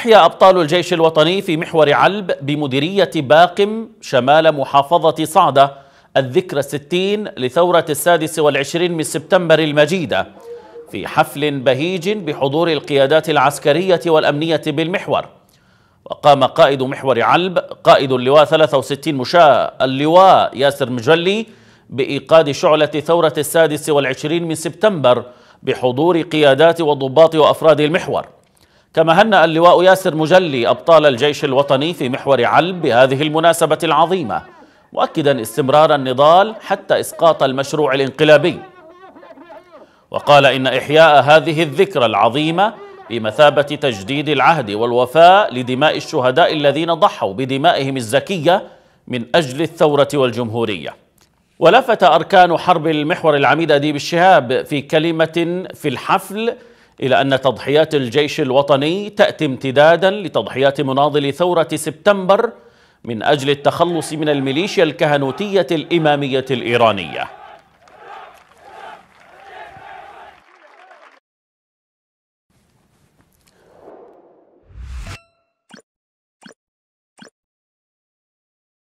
أحيا أبطال الجيش الوطني في محور علب بمديرية باقم شمال محافظة صعدة الذكرى الستين لثورة السادس والعشرين من سبتمبر المجيدة في حفل بهيج بحضور القيادات العسكرية والأمنية بالمحور وقام قائد محور علب قائد اللواء 63 مشاة اللواء ياسر مجلي بإيقاد شعلة ثورة السادس والعشرين من سبتمبر بحضور قيادات وضباط وأفراد المحور كما هنأ اللواء ياسر مجلي أبطال الجيش الوطني في محور علب بهذه المناسبة العظيمة مؤكدا استمرار النضال حتى إسقاط المشروع الانقلابي وقال إن إحياء هذه الذكرى العظيمة بمثابة تجديد العهد والوفاء لدماء الشهداء الذين ضحوا بدمائهم الزكية من أجل الثورة والجمهورية ولفت أركان حرب المحور العميد أديب الشهاب في كلمة في الحفل إلى أن تضحيات الجيش الوطني تأتي امتدادا لتضحيات مناضل ثورة سبتمبر من أجل التخلص من الميليشيا الكهنوتية الإمامية الإيرانية